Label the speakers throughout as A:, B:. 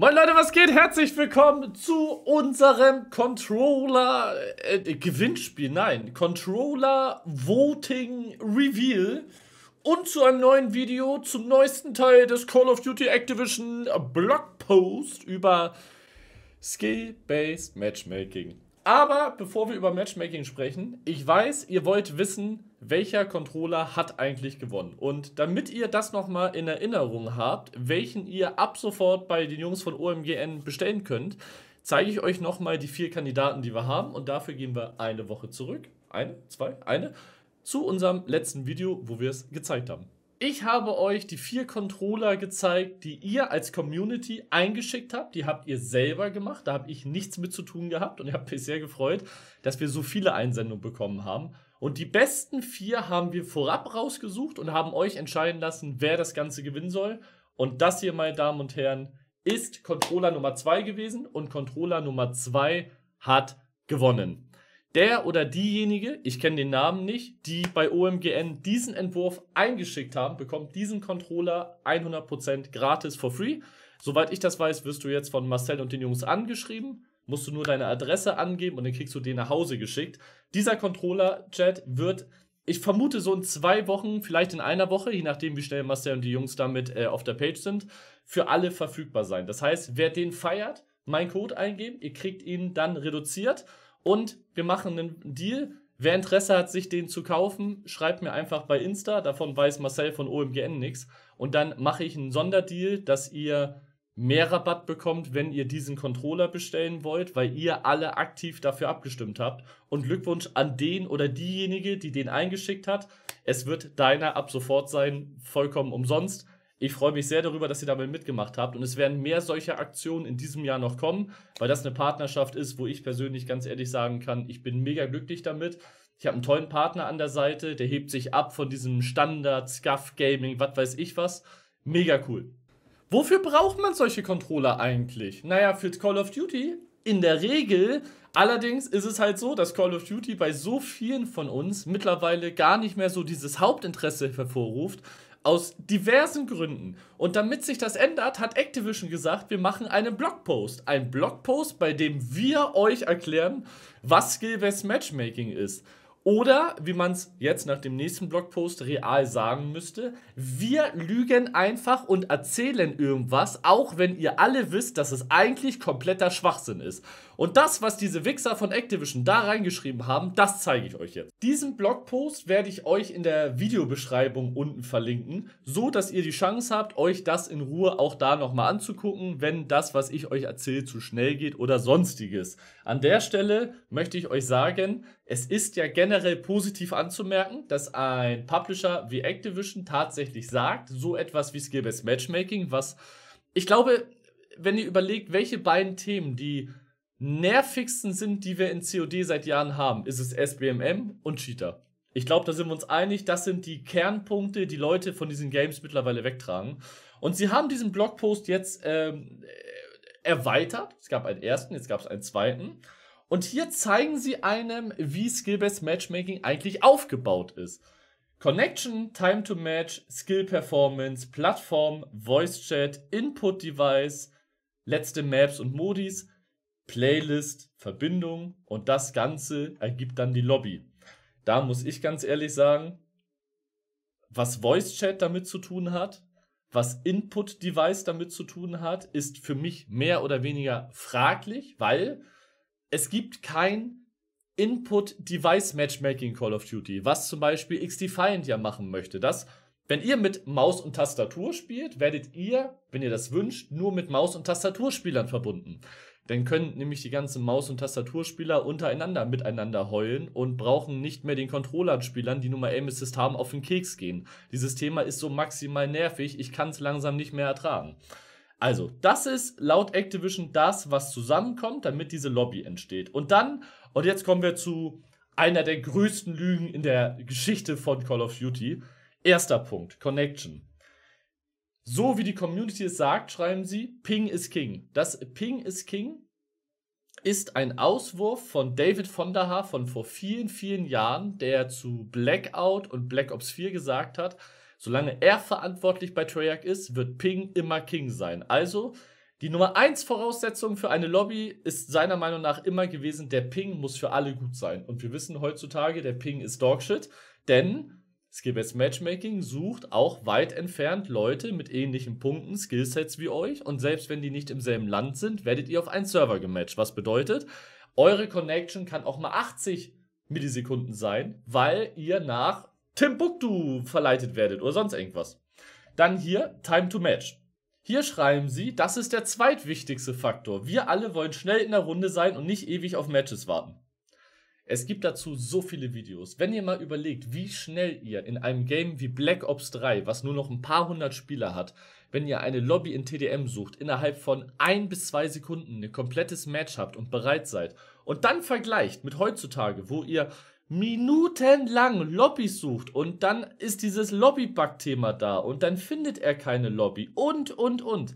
A: Moin Leute, was geht? Herzlich willkommen zu unserem Controller äh, Gewinnspiel, nein, Controller Voting Reveal und zu einem neuen Video zum neuesten Teil des Call of Duty Activision Blogpost über Skill-Based Matchmaking. Aber bevor wir über Matchmaking sprechen, ich weiß, ihr wollt wissen, welcher Controller hat eigentlich gewonnen. Und damit ihr das nochmal in Erinnerung habt, welchen ihr ab sofort bei den Jungs von OMGN bestellen könnt, zeige ich euch nochmal die vier Kandidaten, die wir haben. Und dafür gehen wir eine Woche zurück. Eine, zwei, eine. Zu unserem letzten Video, wo wir es gezeigt haben. Ich habe euch die vier Controller gezeigt, die ihr als Community eingeschickt habt. Die habt ihr selber gemacht. Da habe ich nichts mit zu tun gehabt und ich habe mich sehr gefreut, dass wir so viele Einsendungen bekommen haben. Und die besten vier haben wir vorab rausgesucht und haben euch entscheiden lassen, wer das Ganze gewinnen soll. Und das hier, meine Damen und Herren, ist Controller Nummer 2 gewesen und Controller Nummer 2 hat gewonnen der oder diejenige, ich kenne den Namen nicht, die bei OMGN diesen Entwurf eingeschickt haben, bekommt diesen Controller 100% gratis for free. Soweit ich das weiß, wirst du jetzt von Marcel und den Jungs angeschrieben, musst du nur deine Adresse angeben und dann kriegst du den nach Hause geschickt. Dieser Controller-Chat wird, ich vermute, so in zwei Wochen, vielleicht in einer Woche, je nachdem, wie schnell Marcel und die Jungs damit äh, auf der Page sind, für alle verfügbar sein. Das heißt, wer den feiert, mein Code eingeben, ihr kriegt ihn dann reduziert. Und wir machen einen Deal. Wer Interesse hat, sich den zu kaufen, schreibt mir einfach bei Insta. Davon weiß Marcel von OMGN nichts. Und dann mache ich einen Sonderdeal, dass ihr mehr Rabatt bekommt, wenn ihr diesen Controller bestellen wollt, weil ihr alle aktiv dafür abgestimmt habt. Und Glückwunsch an den oder diejenige, die den eingeschickt hat. Es wird deiner ab sofort sein, vollkommen umsonst. Ich freue mich sehr darüber, dass ihr dabei mitgemacht habt und es werden mehr solcher Aktionen in diesem Jahr noch kommen, weil das eine Partnerschaft ist, wo ich persönlich ganz ehrlich sagen kann, ich bin mega glücklich damit. Ich habe einen tollen Partner an der Seite, der hebt sich ab von diesem Standard, Scuff, Gaming, was weiß ich was. Mega cool. Wofür braucht man solche Controller eigentlich? Naja, für Call of Duty in der Regel. Allerdings ist es halt so, dass Call of Duty bei so vielen von uns mittlerweile gar nicht mehr so dieses Hauptinteresse hervorruft, aus diversen Gründen. Und damit sich das ändert, hat Activision gesagt, wir machen einen Blogpost. Ein Blogpost, bei dem wir euch erklären, was Skill-Based Matchmaking ist. Oder, wie man es jetzt nach dem nächsten Blogpost real sagen müsste, wir lügen einfach und erzählen irgendwas, auch wenn ihr alle wisst, dass es eigentlich kompletter Schwachsinn ist. Und das, was diese Wichser von Activision da reingeschrieben haben, das zeige ich euch jetzt. Diesen Blogpost werde ich euch in der Videobeschreibung unten verlinken, so dass ihr die Chance habt, euch das in Ruhe auch da nochmal anzugucken, wenn das, was ich euch erzähle, zu schnell geht oder sonstiges. An der Stelle möchte ich euch sagen, es ist ja generell generell positiv anzumerken, dass ein Publisher wie Activision tatsächlich sagt, so etwas wie Skill-Based Matchmaking, was ich glaube, wenn ihr überlegt, welche beiden Themen die nervigsten sind, die wir in COD seit Jahren haben, ist es SBMM und Cheater. Ich glaube, da sind wir uns einig, das sind die Kernpunkte, die Leute von diesen Games mittlerweile wegtragen. Und sie haben diesen Blogpost jetzt ähm, erweitert. Es gab einen ersten, jetzt gab es einen zweiten. Und hier zeigen sie einem, wie Skill-Based Matchmaking eigentlich aufgebaut ist. Connection, Time to Match, Skill Performance, Plattform, Voice Chat, Input Device, letzte Maps und Modis, Playlist, Verbindung und das Ganze ergibt dann die Lobby. Da muss ich ganz ehrlich sagen, was Voice Chat damit zu tun hat, was Input Device damit zu tun hat, ist für mich mehr oder weniger fraglich, weil es gibt kein Input-Device-Matchmaking Call of Duty, was zum Beispiel X-Defiant ja machen möchte. Das, wenn ihr mit Maus und Tastatur spielt, werdet ihr, wenn ihr das wünscht, nur mit Maus- und Tastaturspielern verbunden. Dann können nämlich die ganzen Maus- und Tastaturspieler untereinander miteinander heulen und brauchen nicht mehr den Controller-Spielern, die nur mal Aim Assist haben, auf den Keks gehen. Dieses Thema ist so maximal nervig, ich kann es langsam nicht mehr ertragen. Also, das ist laut Activision das, was zusammenkommt, damit diese Lobby entsteht. Und dann, und jetzt kommen wir zu einer der größten Lügen in der Geschichte von Call of Duty. Erster Punkt, Connection. So wie die Community es sagt, schreiben sie, Ping is King. Das Ping is King ist ein Auswurf von David von der Haar von vor vielen, vielen Jahren, der zu Blackout und Black Ops 4 gesagt hat, Solange er verantwortlich bei Treyarch ist, wird Ping immer King sein. Also, die Nummer 1 Voraussetzung für eine Lobby ist seiner Meinung nach immer gewesen, der Ping muss für alle gut sein. Und wir wissen heutzutage, der Ping ist Dogshit, denn Skillbase Matchmaking sucht auch weit entfernt Leute mit ähnlichen Punkten, Skillsets wie euch. Und selbst wenn die nicht im selben Land sind, werdet ihr auf einen Server gematcht. Was bedeutet, eure Connection kann auch mal 80 Millisekunden sein, weil ihr nach Timbuktu verleitet werdet oder sonst irgendwas. Dann hier Time to Match. Hier schreiben sie, das ist der zweitwichtigste Faktor. Wir alle wollen schnell in der Runde sein und nicht ewig auf Matches warten. Es gibt dazu so viele Videos. Wenn ihr mal überlegt, wie schnell ihr in einem Game wie Black Ops 3, was nur noch ein paar hundert Spieler hat, wenn ihr eine Lobby in TDM sucht, innerhalb von ein bis zwei Sekunden ein komplettes Match habt und bereit seid und dann vergleicht mit heutzutage, wo ihr minutenlang Lobbys sucht und dann ist dieses Lobby-Bug-Thema da und dann findet er keine Lobby und, und, und.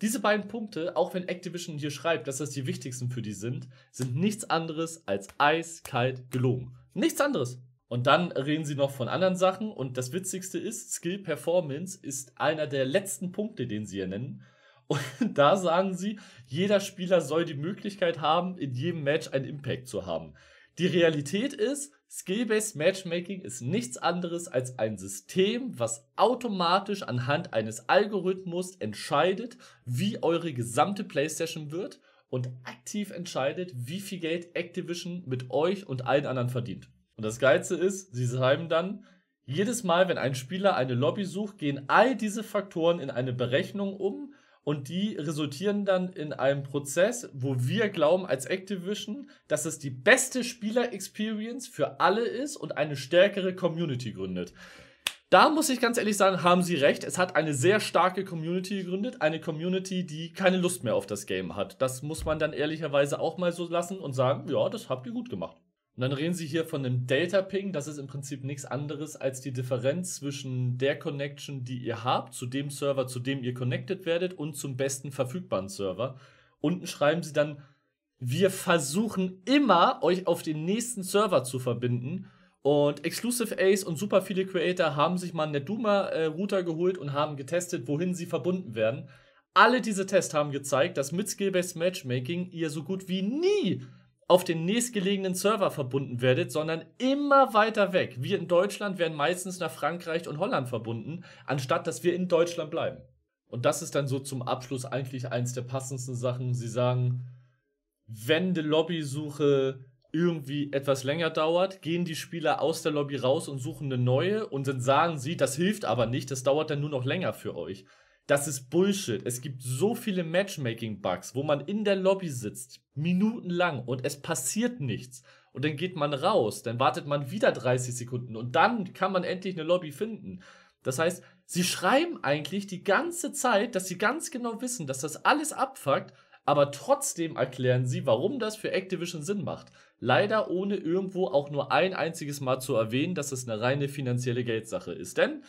A: Diese beiden Punkte, auch wenn Activision hier schreibt, dass das die wichtigsten für die sind, sind nichts anderes als eiskalt gelogen. Nichts anderes. Und dann reden sie noch von anderen Sachen und das Witzigste ist, Skill Performance ist einer der letzten Punkte, den sie hier nennen. Und da sagen sie, jeder Spieler soll die Möglichkeit haben, in jedem Match einen Impact zu haben. Die Realität ist, Skill-Based Matchmaking ist nichts anderes als ein System, was automatisch anhand eines Algorithmus entscheidet, wie eure gesamte Playstation wird und aktiv entscheidet, wie viel Geld Activision mit euch und allen anderen verdient. Und das Geilste ist, sie schreiben dann, jedes Mal, wenn ein Spieler eine Lobby sucht, gehen all diese Faktoren in eine Berechnung um, und die resultieren dann in einem Prozess, wo wir glauben als Activision, dass es die beste Spieler-Experience für alle ist und eine stärkere Community gründet. Da muss ich ganz ehrlich sagen, haben sie recht. Es hat eine sehr starke Community gegründet. Eine Community, die keine Lust mehr auf das Game hat. Das muss man dann ehrlicherweise auch mal so lassen und sagen, ja, das habt ihr gut gemacht. Und dann reden sie hier von einem Delta Ping. Das ist im Prinzip nichts anderes als die Differenz zwischen der Connection, die ihr habt, zu dem Server, zu dem ihr connected werdet und zum besten verfügbaren Server. Unten schreiben sie dann, wir versuchen immer, euch auf den nächsten Server zu verbinden. Und Exclusive Ace und super viele Creator haben sich mal einen Netduma-Router äh, geholt und haben getestet, wohin sie verbunden werden. Alle diese Tests haben gezeigt, dass mit Skill-Based Matchmaking ihr so gut wie nie auf den nächstgelegenen Server verbunden werdet, sondern immer weiter weg. Wir in Deutschland werden meistens nach Frankreich und Holland verbunden, anstatt dass wir in Deutschland bleiben. Und das ist dann so zum Abschluss eigentlich eins der passendsten Sachen. Sie sagen, wenn die Lobbysuche irgendwie etwas länger dauert, gehen die Spieler aus der Lobby raus und suchen eine neue und dann sagen sie, das hilft aber nicht, das dauert dann nur noch länger für euch. Das ist Bullshit. Es gibt so viele Matchmaking-Bugs, wo man in der Lobby sitzt, minutenlang und es passiert nichts. Und dann geht man raus, dann wartet man wieder 30 Sekunden und dann kann man endlich eine Lobby finden. Das heißt, sie schreiben eigentlich die ganze Zeit, dass sie ganz genau wissen, dass das alles abfuckt, aber trotzdem erklären sie, warum das für Activision Sinn macht. Leider ohne irgendwo auch nur ein einziges Mal zu erwähnen, dass es eine reine finanzielle Geldsache ist. Denn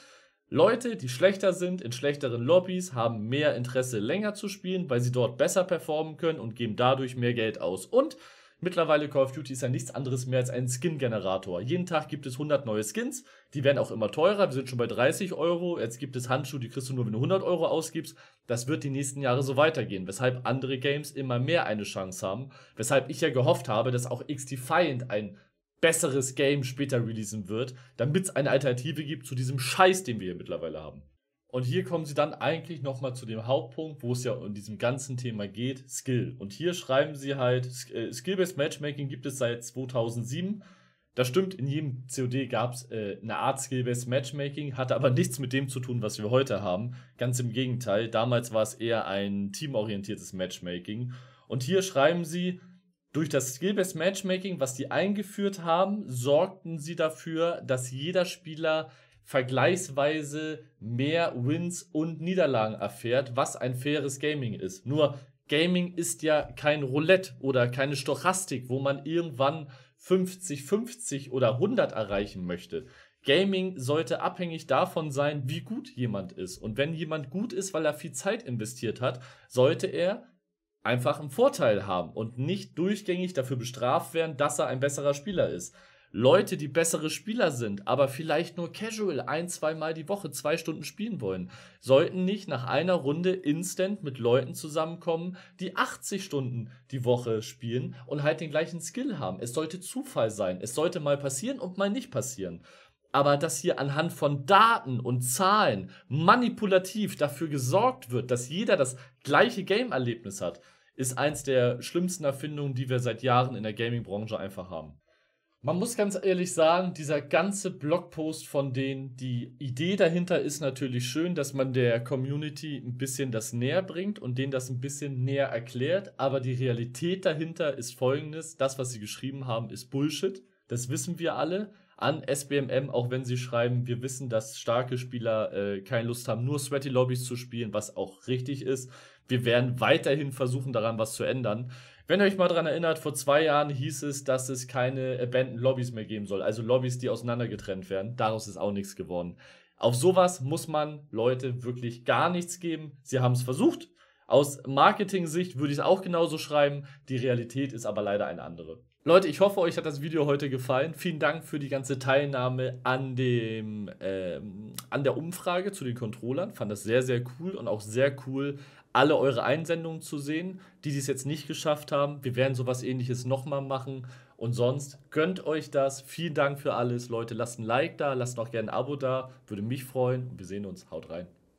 A: Leute, die schlechter sind, in schlechteren Lobbys, haben mehr Interesse, länger zu spielen, weil sie dort besser performen können und geben dadurch mehr Geld aus. Und mittlerweile Call of Duty ist ja nichts anderes mehr als ein Skin-Generator. Jeden Tag gibt es 100 neue Skins, die werden auch immer teurer. Wir sind schon bei 30 Euro. Jetzt gibt es Handschuhe, die kriegst du nur, wenn du 100 Euro ausgibst. Das wird die nächsten Jahre so weitergehen, weshalb andere Games immer mehr eine Chance haben. Weshalb ich ja gehofft habe, dass auch X Defiant ein besseres Game später releasen wird, damit es eine Alternative gibt zu diesem Scheiß, den wir hier mittlerweile haben. Und hier kommen sie dann eigentlich nochmal zu dem Hauptpunkt, wo es ja um diesem ganzen Thema geht, Skill. Und hier schreiben sie halt, äh, Skill-Based Matchmaking gibt es seit 2007. Das stimmt, in jedem COD gab es äh, eine Art Skill-Based Matchmaking, hatte aber nichts mit dem zu tun, was wir heute haben. Ganz im Gegenteil, damals war es eher ein teamorientiertes Matchmaking. Und hier schreiben sie, durch das Skill-Based Matchmaking, was sie eingeführt haben, sorgten sie dafür, dass jeder Spieler vergleichsweise mehr Wins und Niederlagen erfährt, was ein faires Gaming ist. Nur Gaming ist ja kein Roulette oder keine Stochastik, wo man irgendwann 50, 50 oder 100 erreichen möchte. Gaming sollte abhängig davon sein, wie gut jemand ist. Und wenn jemand gut ist, weil er viel Zeit investiert hat, sollte er einfach einen Vorteil haben und nicht durchgängig dafür bestraft werden, dass er ein besserer Spieler ist. Leute, die bessere Spieler sind, aber vielleicht nur casual ein, zwei Mal die Woche zwei Stunden spielen wollen, sollten nicht nach einer Runde instant mit Leuten zusammenkommen, die 80 Stunden die Woche spielen und halt den gleichen Skill haben. Es sollte Zufall sein. Es sollte mal passieren und mal nicht passieren. Aber dass hier anhand von Daten und Zahlen manipulativ dafür gesorgt wird, dass jeder das gleiche Game-Erlebnis hat, ist eins der schlimmsten Erfindungen, die wir seit Jahren in der Gaming-Branche einfach haben. Man muss ganz ehrlich sagen, dieser ganze Blogpost von denen, die Idee dahinter ist natürlich schön, dass man der Community ein bisschen das näher bringt und denen das ein bisschen näher erklärt, aber die Realität dahinter ist folgendes, das, was sie geschrieben haben, ist Bullshit, das wissen wir alle, an SBMM, auch wenn sie schreiben, wir wissen, dass starke Spieler äh, keine Lust haben, nur Sweaty Lobbys zu spielen, was auch richtig ist. Wir werden weiterhin versuchen, daran was zu ändern. Wenn ihr euch mal daran erinnert, vor zwei Jahren hieß es, dass es keine Abandoned Lobbys mehr geben soll, also Lobbys, die auseinandergetrennt werden. Daraus ist auch nichts geworden. Auf sowas muss man Leute wirklich gar nichts geben. Sie haben es versucht. Aus Marketing-Sicht würde ich es auch genauso schreiben. Die Realität ist aber leider eine andere. Leute, ich hoffe, euch hat das Video heute gefallen. Vielen Dank für die ganze Teilnahme an, dem, ähm, an der Umfrage zu den Controllern. Fand das sehr, sehr cool und auch sehr cool, alle eure Einsendungen zu sehen, die es jetzt nicht geschafft haben. Wir werden sowas ähnliches nochmal machen. Und sonst gönnt euch das. Vielen Dank für alles. Leute, lasst ein Like da, lasst auch gerne ein Abo da. Würde mich freuen. Und wir sehen uns. Haut rein.